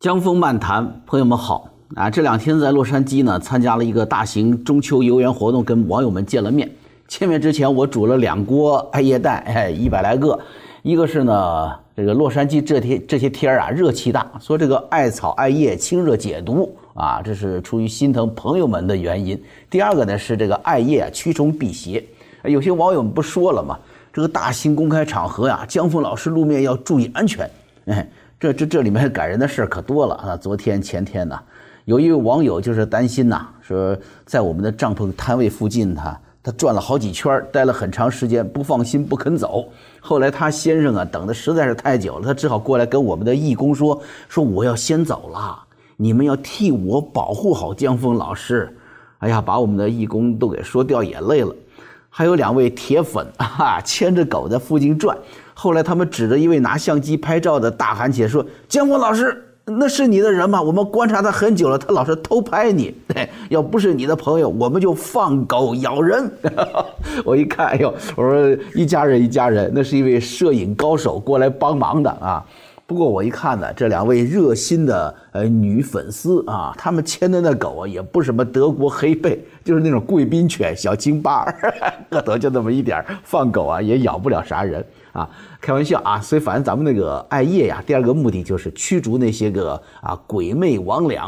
江峰漫谈，朋友们好啊！这两天在洛杉矶呢，参加了一个大型中秋游园活动，跟网友们见了面。见面之前，我煮了两锅艾叶蛋，哎，一百来个。一个是呢，这个洛杉矶这天这些天儿啊，热气大，说这个艾草艾叶清热解毒啊，这是出于心疼朋友们的原因。第二个呢，是这个艾叶驱虫辟邪。有些网友们不说了嘛，这个大型公开场合呀，江峰老师露面要注意安全，哎。这这这里面感人的事可多了啊！昨天前天呢，有一位网友就是担心呐，说在我们的帐篷摊位附近，他他转了好几圈，待了很长时间，不放心，不肯走。后来他先生啊等的实在是太久了，他只好过来跟我们的义工说：“说我要先走了，你们要替我保护好江峰老师。”哎呀，把我们的义工都给说掉眼泪了。还有两位铁粉啊，牵着狗在附近转。后来他们指着一位拿相机拍照的大喊起来说：“姜波老师，那是你的人吗？我们观察他很久了，他老是偷拍你。要不是你的朋友，我们就放狗咬人。”我一看，哎呦，我说一家人一家人，那是一位摄影高手过来帮忙的啊。不过我一看呢，这两位热心的呃女粉丝啊，他们牵的那狗啊，也不是什么德国黑背，就是那种贵宾犬，小金巴儿，个 头就那么一点儿，放狗啊也咬不了啥人啊，开玩笑啊。所以，反正咱们那个艾叶呀，第二个目的就是驱逐那些个啊鬼魅魍魉。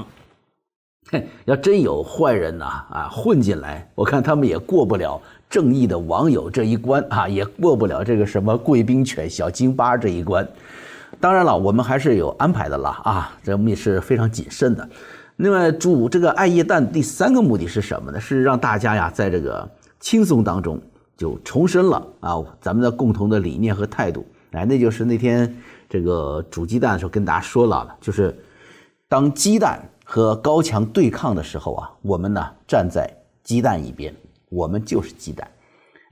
嘿，要真有坏人呐啊混进来，我看他们也过不了正义的网友这一关啊，也过不了这个什么贵宾犬小金巴这一关。当然了，我们还是有安排的了啊，这密室是非常谨慎的。那么煮这个艾叶蛋，第三个目的是什么呢？是让大家呀，在这个轻松当中就重申了啊咱们的共同的理念和态度。哎，那就是那天这个煮鸡蛋的时候跟大家说了就是当鸡蛋和高墙对抗的时候啊，我们呢站在鸡蛋一边，我们就是鸡蛋。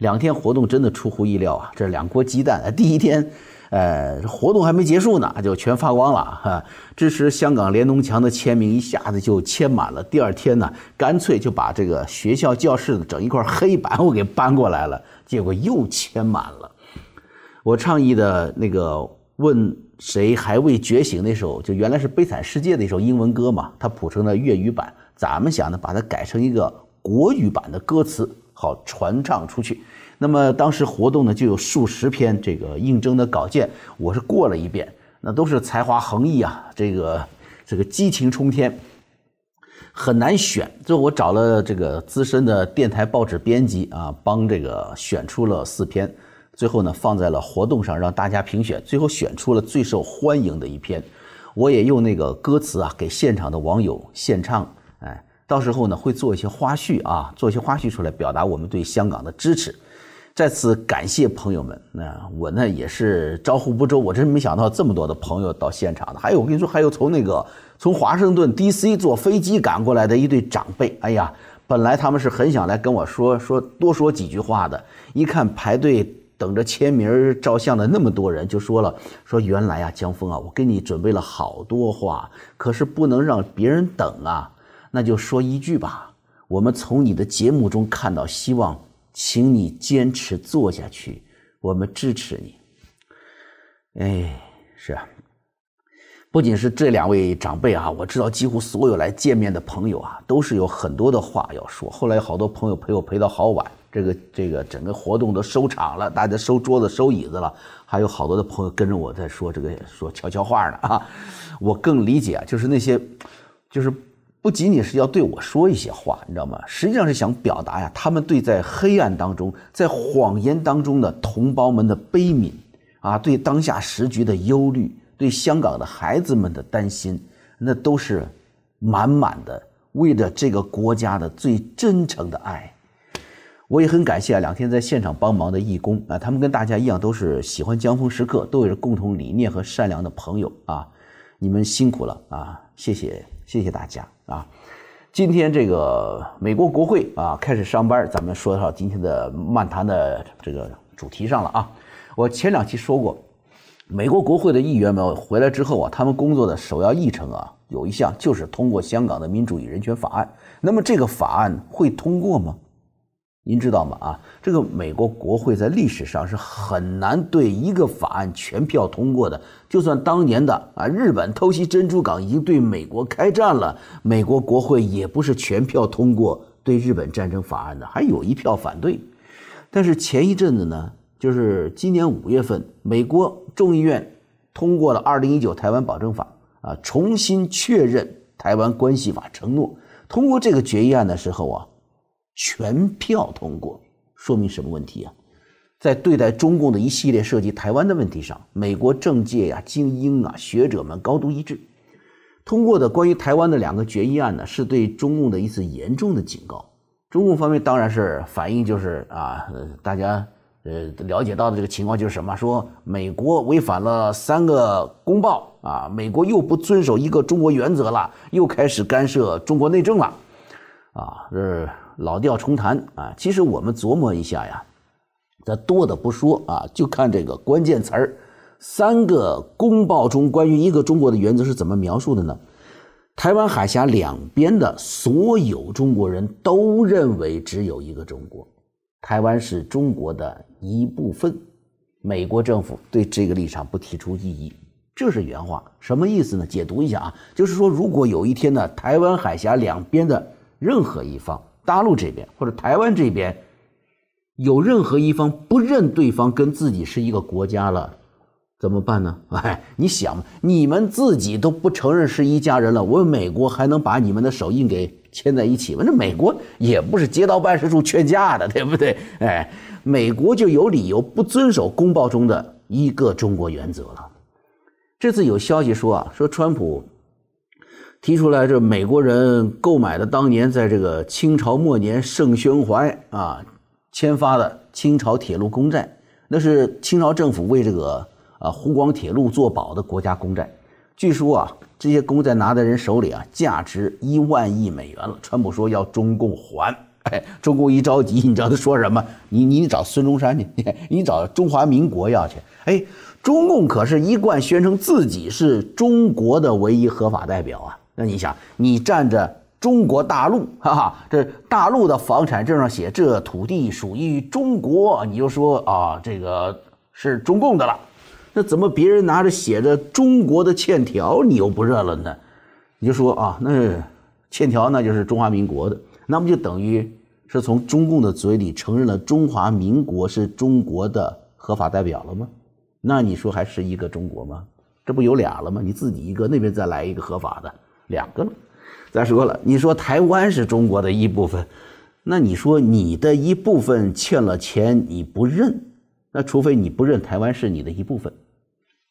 两天活动真的出乎意料啊，这两锅鸡蛋啊，第一天。呃，活动还没结束呢，就全发光了哈。支持香港连东强的签名一下子就签满了。第二天呢，干脆就把这个学校教室的整一块黑板我给搬过来了，结果又签满了。我倡议的那个问谁还未觉醒那首，就原来是悲惨世界的一首英文歌嘛，它谱成了粤语版，咱们想呢把它改成一个国语版的歌词。好传唱出去，那么当时活动呢就有数十篇这个应征的稿件，我是过了一遍，那都是才华横溢啊，这个这个激情冲天，很难选。最后我找了这个资深的电台、报纸编辑啊，帮这个选出了四篇，最后呢放在了活动上让大家评选，最后选出了最受欢迎的一篇，我也用那个歌词啊给现场的网友献唱，哎。到时候呢，会做一些花絮啊，做一些花絮出来，表达我们对香港的支持。再次感谢朋友们。那我呢，也是招呼不周，我真是没想到这么多的朋友到现场的。还有，我跟你说，还有从那个从华盛顿 DC 坐飞机赶过来的一对长辈。哎呀，本来他们是很想来跟我说说多说几句话的，一看排队等着签名照相的那么多人，就说了说原来啊，江峰啊，我给你准备了好多话，可是不能让别人等啊。那就说一句吧，我们从你的节目中看到希望，请你坚持做下去，我们支持你。哎，是啊，不仅是这两位长辈啊，我知道几乎所有来见面的朋友啊，都是有很多的话要说。后来好多朋友陪我陪到好晚，这个这个整个活动都收场了，大家收桌子收椅子了，还有好多的朋友跟着我在说这个说悄悄话呢啊。我更理解啊，就是那些，就是。不仅仅是要对我说一些话，你知道吗？实际上是想表达呀，他们对在黑暗当中、在谎言当中的同胞们的悲悯，啊，对当下时局的忧虑，对香港的孩子们的担心，那都是满满的，为了这个国家的最真诚的爱。我也很感谢两天在现场帮忙的义工啊，他们跟大家一样，都是喜欢江峰时刻，都有着共同理念和善良的朋友啊，你们辛苦了啊，谢谢谢谢大家。啊，今天这个美国国会啊开始上班，咱们说到今天的漫谈的这个主题上了啊。我前两期说过，美国国会的议员们回来之后啊，他们工作的首要议程啊，有一项就是通过香港的民主与人权法案。那么这个法案会通过吗？您知道吗？啊，这个美国国会在历史上是很难对一个法案全票通过的。就算当年的啊，日本偷袭珍珠港，已经对美国开战了，美国国会也不是全票通过对日本战争法案的，还有一票反对。但是前一阵子呢，就是今年五月份，美国众议院通过了二零一九台湾保证法啊，重新确认台湾关系法承诺。通过这个决议案的时候啊。全票通过，说明什么问题啊？在对待中共的一系列涉及台湾的问题上，美国政界呀、精英啊、学者们高度一致。通过的关于台湾的两个决议案呢，是对中共的一次严重的警告。中共方面当然是反映，就是啊，大家呃了解到的这个情况就是什么？说美国违反了三个公报啊，美国又不遵守一个中国原则了，又开始干涉中国内政了，啊呃。老调重谈啊，其实我们琢磨一下呀，咱多的不说啊，就看这个关键词儿。三个公报中关于一个中国的原则是怎么描述的呢？台湾海峡两边的所有中国人都认为只有一个中国，台湾是中国的一部分。美国政府对这个立场不提出异议，这是原话。什么意思呢？解读一下啊，就是说如果有一天呢，台湾海峡两边的任何一方，大陆这边或者台湾这边，有任何一方不认对方跟自己是一个国家了，怎么办呢？哎，你想，你们自己都不承认是一家人了，我美国还能把你们的手印给牵在一起吗？那美国也不是街道办事处劝架的，对不对？哎，美国就有理由不遵守公报中的一个中国原则了。这次有消息说啊，说川普。提出来，这美国人购买的当年在这个清朝末年盛宣怀啊签发的清朝铁路公债，那是清朝政府为这个啊湖广铁路做保的国家公债。据说啊，这些公债拿在人手里啊，价值一万亿美元了。川普说要中共还，哎，中共一着急，你知道他说什么？你你找孙中山去，你找中华民国要去。哎，中共可是一贯宣称自己是中国的唯一合法代表啊。那你想，你占着中国大陆，哈哈，这大陆的房产证上写这土地属于中国，你就说啊，这个是中共的了。那怎么别人拿着写着中国的欠条，你又不认了呢？你就说啊，那欠条那就是中华民国的，那不就等于是从中共的嘴里承认了中华民国是中国的合法代表了吗？那你说还是一个中国吗？这不有俩了吗？你自己一个，那边再来一个合法的。两个了，再说了，你说台湾是中国的一部分，那你说你的一部分欠了钱你不认，那除非你不认台湾是你的一部分，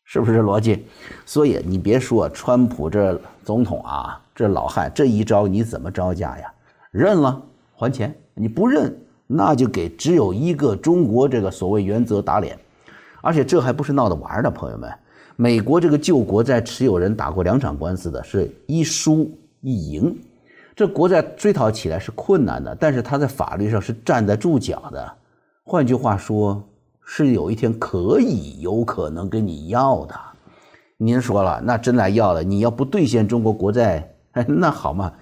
是不是逻辑？所以你别说川普这总统啊，这老汉这一招你怎么招架呀？认了还钱，你不认那就给只有一个中国这个所谓原则打脸，而且这还不是闹着玩的，朋友们。美国这个旧国债持有人打过两场官司的，是一输一赢，这国债追讨起来是困难的，但是他在法律上是站得住脚的，换句话说，是有一天可以有可能跟你要的。您说了，那真来要了，你要不兑现中国国债，那好嘛，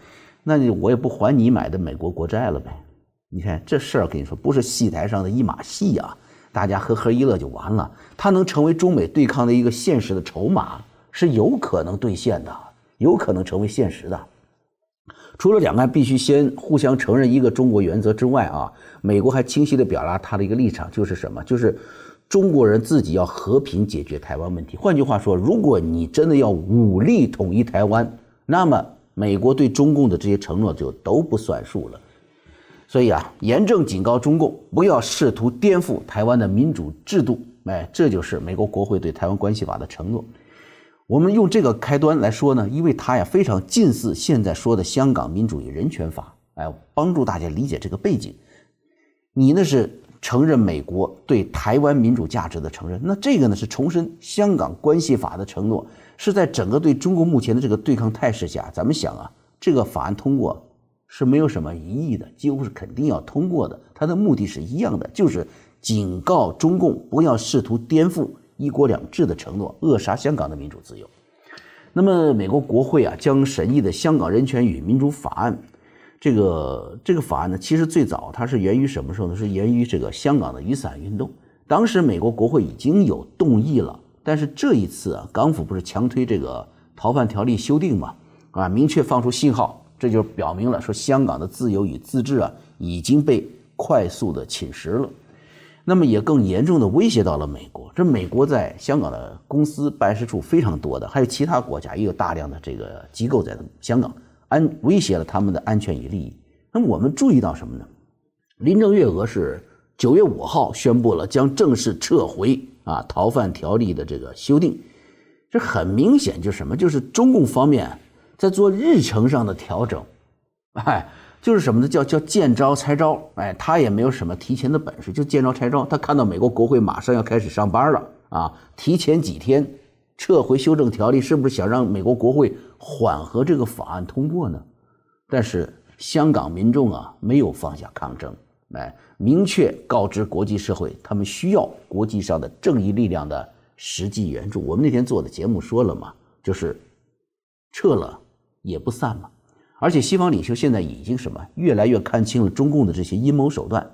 那你我也不还你买的美国国债了呗。你看这事儿跟你说，不是戏台上的一码戏啊。大家呵呵一乐就完了。它能成为中美对抗的一个现实的筹码，是有可能兑现的，有可能成为现实的。除了两岸必须先互相承认一个中国原则之外啊，美国还清晰地表达他的一个立场，就是什么？就是中国人自己要和平解决台湾问题。换句话说，如果你真的要武力统一台湾，那么美国对中共的这些承诺就都不算数了。所以啊，严正警告中共不要试图颠覆台湾的民主制度，哎，这就是美国国会对《台湾关系法》的承诺。我们用这个开端来说呢，因为它呀非常近似现在说的《香港民主与人权法》，哎，帮助大家理解这个背景。你那是承认美国对台湾民主价值的承认，那这个呢是重申《香港关系法》的承诺，是在整个对中国目前的这个对抗态势下，咱们想啊，这个法案通过。是没有什么疑义的，几乎是肯定要通过的。它的目的是一样的，就是警告中共不要试图颠覆“一国两制”的承诺，扼杀香港的民主自由。那么，美国国会啊将审议的《香港人权与民主法案》，这个这个法案呢，其实最早它是源于什么时候呢？是源于这个香港的雨伞运动。当时美国国会已经有动议了，但是这一次啊，港府不是强推这个逃犯条例修订嘛？啊，明确放出信号。这就表明了，说香港的自由与自治啊，已经被快速的侵蚀了，那么也更严重的威胁到了美国。这美国在香港的公司办事处非常多的，还有其他国家也有大量的这个机构在香港，安威胁了他们的安全与利益。那么我们注意到什么呢？林郑月娥是九月五号宣布了将正式撤回啊逃犯条例的这个修订，这很明显就什么，就是中共方面。在做日程上的调整，哎，就是什么呢？叫叫见招拆招，哎，他也没有什么提前的本事，就见招拆招。他看到美国国会马上要开始上班了啊，提前几天撤回修正条例，是不是想让美国国会缓和这个法案通过呢？但是香港民众啊，没有放下抗争，哎，明确告知国际社会，他们需要国际上的正义力量的实际援助。我们那天做的节目说了嘛，就是撤了。也不散嘛，而且西方领袖现在已经什么越来越看清了中共的这些阴谋手段。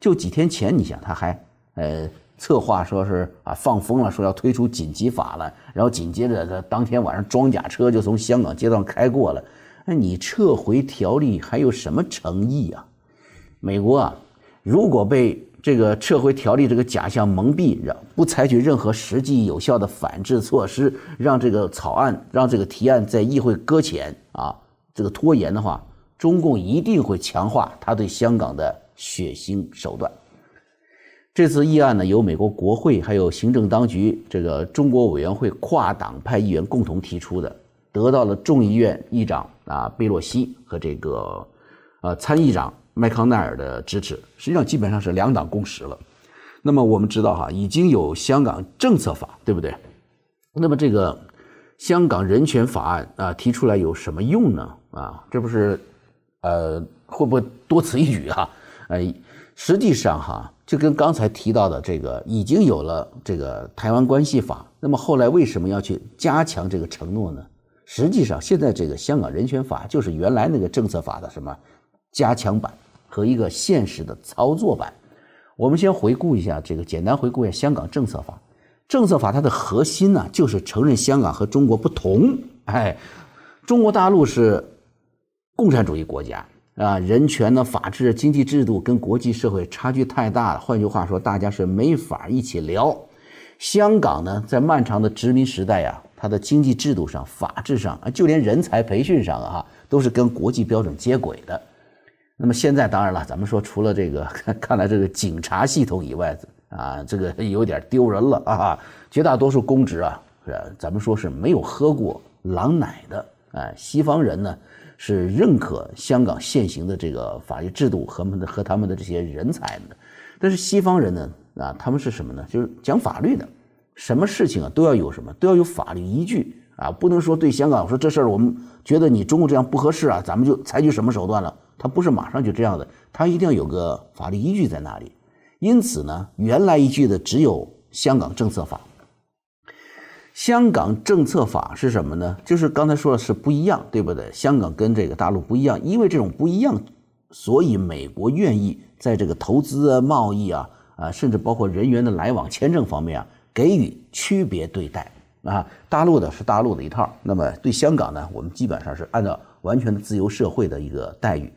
就几天前，你想他还呃策划说是啊放风了，说要推出紧急法了，然后紧接着他当天晚上装甲车就从香港街道上开过了。那你撤回条例还有什么诚意啊？美国啊，如果被。这个撤回条例这个假象蒙蔽，让不采取任何实际有效的反制措施，让这个草案让这个提案在议会搁浅啊，这个拖延的话，中共一定会强化他对香港的血腥手段。这次议案呢，由美国国会还有行政当局这个中国委员会跨党派议员共同提出的，得到了众议院议长啊贝洛西和这个呃参议长。麦康奈尔的支持，实际上基本上是两党共识了。那么我们知道哈，已经有香港政策法，对不对？那么这个香港人权法案啊，提出来有什么用呢？啊，这不是呃会不会多此一举啊？哎，实际上哈，就跟刚才提到的这个已经有了这个台湾关系法，那么后来为什么要去加强这个承诺呢？实际上，现在这个香港人权法就是原来那个政策法的什么加强版。和一个现实的操作版，我们先回顾一下这个，简单回顾一下香港政策法。政策法它的核心呢，就是承认香港和中国不同。哎，中国大陆是共产主义国家啊，人权呢、法治、经济制度跟国际社会差距太大了。换句话说，大家是没法一起聊。香港呢，在漫长的殖民时代呀，它的经济制度上、法治上，就连人才培训上啊，都是跟国际标准接轨的。那么现在当然了，咱们说除了这个，看来这个警察系统以外，啊，这个 有点丢人了啊。绝大多数公职啊，是咱们说是没有喝过狼奶的。啊，西方人呢是认可香港现行的这个法律制度和们和他们的这些人才的。但是西方人呢，啊，他们是什么呢？就是讲法律的，什么事情啊都要有什么都要有法律依据啊，不能说对香港说这事儿我们觉得你中国这样不合适啊，咱们就采取什么手段了。它不是马上就这样的，它一定要有个法律依据在那里。因此呢，原来依据的只有《香港政策法》。《香港政策法》是什么呢？就是刚才说的是不一样，对不对？香港跟这个大陆不一样，因为这种不一样，所以美国愿意在这个投资啊、贸易啊、啊，甚至包括人员的来往、签证方面啊，给予区别对待啊。大陆的是大陆的一套，那么对香港呢，我们基本上是按照完全的自由社会的一个待遇。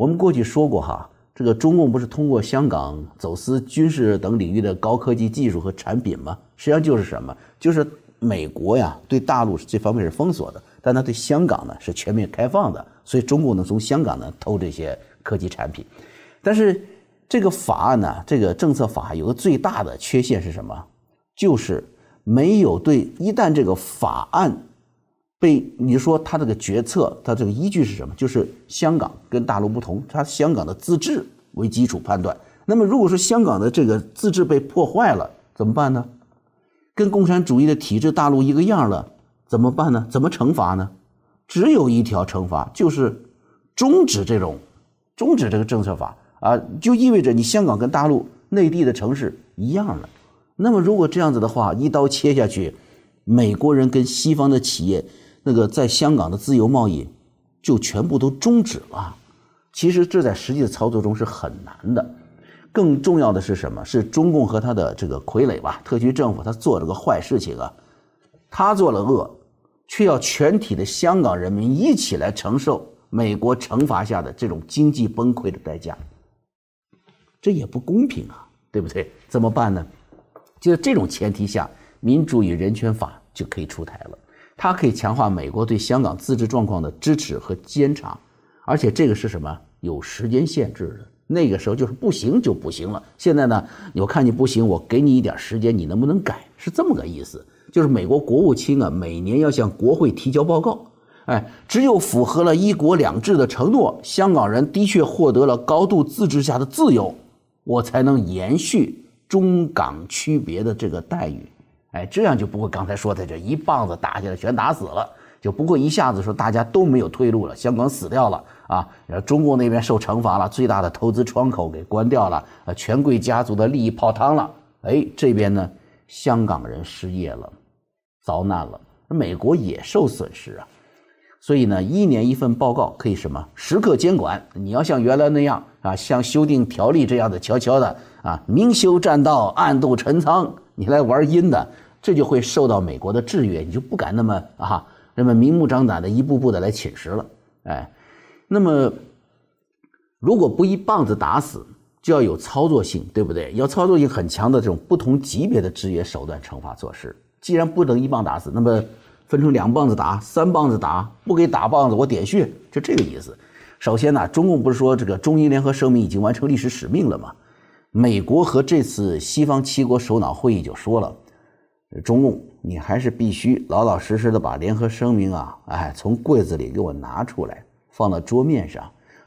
我们过去说过哈，这个中共不是通过香港走私军事等领域的高科技技术和产品吗？实际上就是什么，就是美国呀对大陆是这方面是封锁的，但他对香港呢是全面开放的，所以中共呢从香港呢偷这些科技产品。但是这个法案呢，这个政策法有个最大的缺陷是什么？就是没有对一旦这个法案。被你说他这个决策，他这个依据是什么？就是香港跟大陆不同，他香港的自治为基础判断。那么如果说香港的这个自治被破坏了，怎么办呢？跟共产主义的体制大陆一个样了，怎么办呢？怎么惩罚呢？只有一条惩罚，就是终止这种终止这个政策法啊，就意味着你香港跟大陆内地的城市一样了。那么如果这样子的话，一刀切下去，美国人跟西方的企业。那个在香港的自由贸易就全部都终止了。其实这在实际的操作中是很难的。更重要的是什么？是中共和他的这个傀儡吧，特区政府他做这个坏事情啊，他做了恶，却要全体的香港人民一起来承受美国惩罚下的这种经济崩溃的代价，这也不公平啊，对不对？怎么办呢？就在这种前提下，民主与人权法就可以出台了。它可以强化美国对香港自治状况的支持和监察，而且这个是什么？有时间限制的。那个时候就是不行就不行了。现在呢，我看你不行，我给你一点时间，你能不能改？是这么个意思。就是美国国务卿啊，每年要向国会提交报告。哎，只有符合了一国两制的承诺，香港人的确获得了高度自治下的自由，我才能延续中港区别的这个待遇。哎，这样就不会刚才说的这一棒子打下来全打死了，就不会一下子说大家都没有退路了，香港死掉了啊，然后中共那边受惩罚了，最大的投资窗口给关掉了，呃，权贵家族的利益泡汤了，哎，这边呢，香港人失业了，遭难了，美国也受损失啊。所以呢，一年一份报告可以什么时刻监管？你要像原来那样啊，像修订条例这样的悄悄的啊，明修栈道，暗度陈仓，你来玩阴的，这就会受到美国的制约，你就不敢那么啊那么明目张胆的一步步的来侵蚀了。哎，那么如果不一棒子打死，就要有操作性，对不对？要操作性很强的这种不同级别的制约手段、惩罚措施。既然不能一棒打死，那么。分成两棒子打，三棒子打，不给打棒子，我点穴，就这个意思。首先呢，中共不是说这个中英联合声明已经完成历史使命了吗？美国和这次西方七国首脑会议就说了，中共你还是必须老老实实的把联合声明啊，哎，从柜子里给我拿出来，放到桌面上，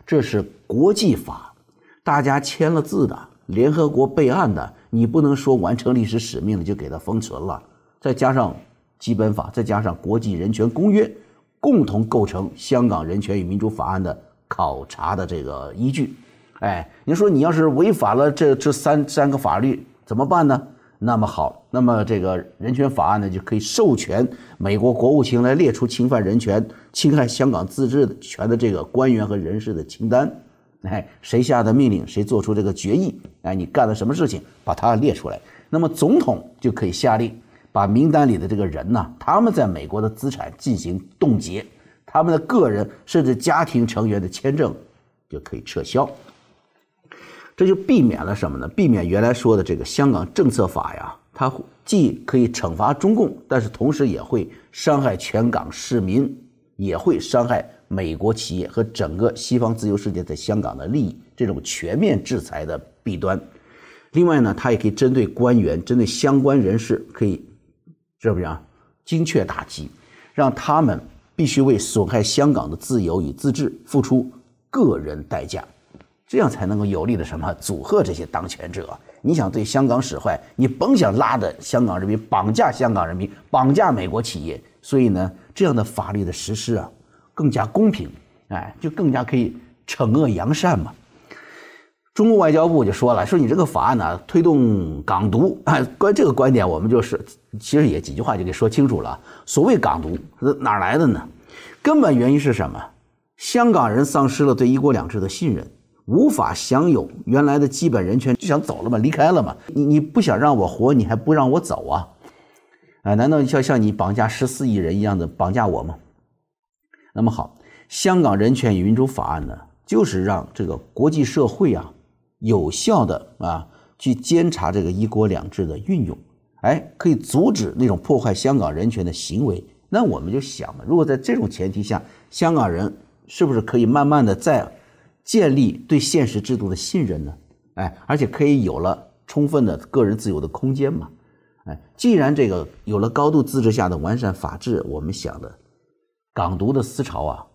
这是国际法，大家签了字的，联合国备案的，你不能说完成历史使命了就给它封存了，再加上。基本法再加上国际人权公约，共同构成香港人权与民主法案的考察的这个依据。哎，你说你要是违反了这这三三个法律怎么办呢？那么好，那么这个人权法案呢就可以授权美国国务卿来列出侵犯人权、侵害香港自治权的这个官员和人士的清单。哎，谁下的命令，谁做出这个决议？哎，你干了什么事情，把它列出来。那么总统就可以下令。把名单里的这个人呢，他们在美国的资产进行冻结，他们的个人甚至家庭成员的签证就可以撤销，这就避免了什么呢？避免原来说的这个香港政策法呀，它既可以惩罚中共，但是同时也会伤害全港市民，也会伤害美国企业和整个西方自由世界在香港的利益，这种全面制裁的弊端。另外呢，它也可以针对官员，针对相关人士可以。是不是啊？精确打击，让他们必须为损害香港的自由与自治付出个人代价，这样才能够有力的什么阻吓这些当权者？你想对香港使坏，你甭想拉的香港人民，绑架香港人民，绑架美国企业。所以呢，这样的法律的实施啊，更加公平，哎，就更加可以惩恶扬善嘛。中共外交部就说了：“说你这个法案呢，推动港独。”啊，关这个观点，我们就是其实也几句话就给说清楚了。所谓港独，那哪来的呢？根本原因是什么？香港人丧失了对一国两制的信任，无法享有原来的基本人权，就想走了嘛，离开了嘛。你你不想让我活，你还不让我走啊？啊，难道要像你绑架十四亿人一样的绑架我吗？那么好，香港人权与民主法案呢，就是让这个国际社会啊。有效的啊，去监察这个“一国两制”的运用，哎，可以阻止那种破坏香港人权的行为。那我们就想，如果在这种前提下，香港人是不是可以慢慢的在建立对现实制度的信任呢？哎，而且可以有了充分的个人自由的空间嘛？哎，既然这个有了高度自治下的完善法治，我们想的港独的思潮啊，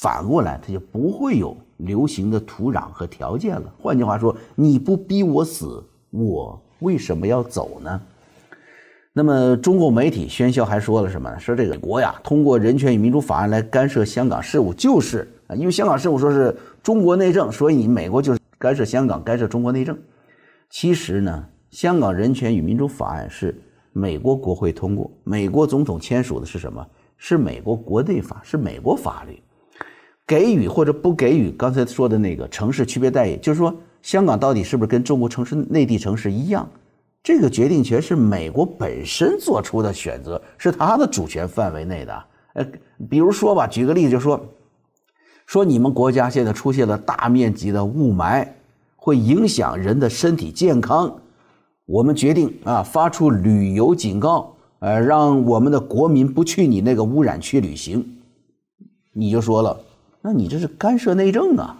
反过来它就不会有。流行的土壤和条件了。换句话说，你不逼我死，我为什么要走呢？那么，中国媒体喧嚣还说了什么？说这个国呀，通过《人权与民主法案》来干涉香港事务，就是因为香港事务说是中国内政，所以你美国就是干涉香港，干涉中国内政。其实呢，香港《人权与民主法案》是美国国会通过，美国总统签署的是什么？是美国国内法，是美国法律。给予或者不给予刚才说的那个城市区别待遇，就是说香港到底是不是跟中国城市、内地城市一样？这个决定权是美国本身做出的选择，是他的主权范围内的。呃，比如说吧，举个例子，就说说你们国家现在出现了大面积的雾霾，会影响人的身体健康。我们决定啊，发出旅游警告，呃，让我们的国民不去你那个污染区旅行。你就说了。那你这是干涉内政啊！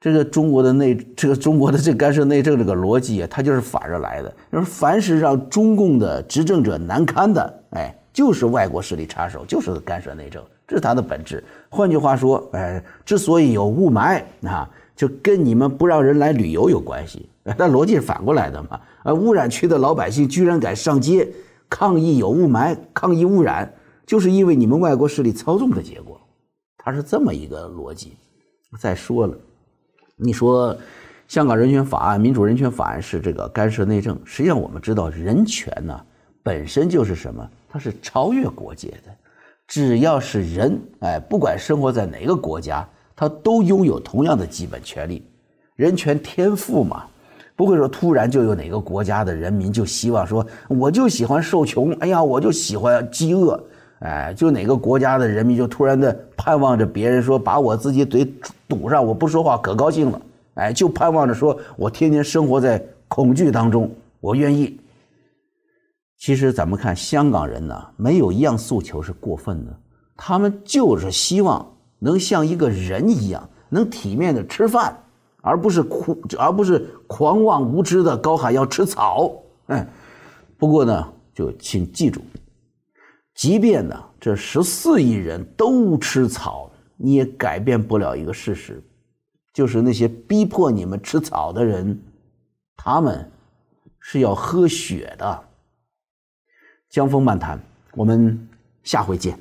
这个中国的内，这个中国的这干涉内政这个逻辑啊，它就是反着来的。就是凡是让中共的执政者难堪的，哎，就是外国势力插手，就是干涉内政，这是它的本质。换句话说，哎，之所以有雾霾啊，就跟你们不让人来旅游有关系。但逻辑是反过来的嘛？啊，污染区的老百姓居然敢上街抗议，有雾霾抗议污染，就是因为你们外国势力操纵的结果。它是这么一个逻辑。再说了，你说香港人权法案、民主人权法案是这个干涉内政。实际上，我们知道人权呢本身就是什么？它是超越国界的。只要是人，哎，不管生活在哪个国家，他都拥有同样的基本权利。人权天赋嘛，不会说突然就有哪个国家的人民就希望说，我就喜欢受穷，哎呀，我就喜欢饥饿。哎，就哪个国家的人民就突然的盼望着别人说把我自己嘴堵上，我不说话可高兴了。哎，就盼望着说，我天天生活在恐惧当中，我愿意。其实咱们看香港人呢，没有一样诉求是过分的，他们就是希望能像一个人一样，能体面的吃饭，而不是哭，而不是狂妄无知的高喊要吃草。哎，不过呢，就请记住。即便呢，这十四亿人都吃草，你也改变不了一个事实，就是那些逼迫你们吃草的人，他们是要喝血的。江峰漫谈，我们下回见。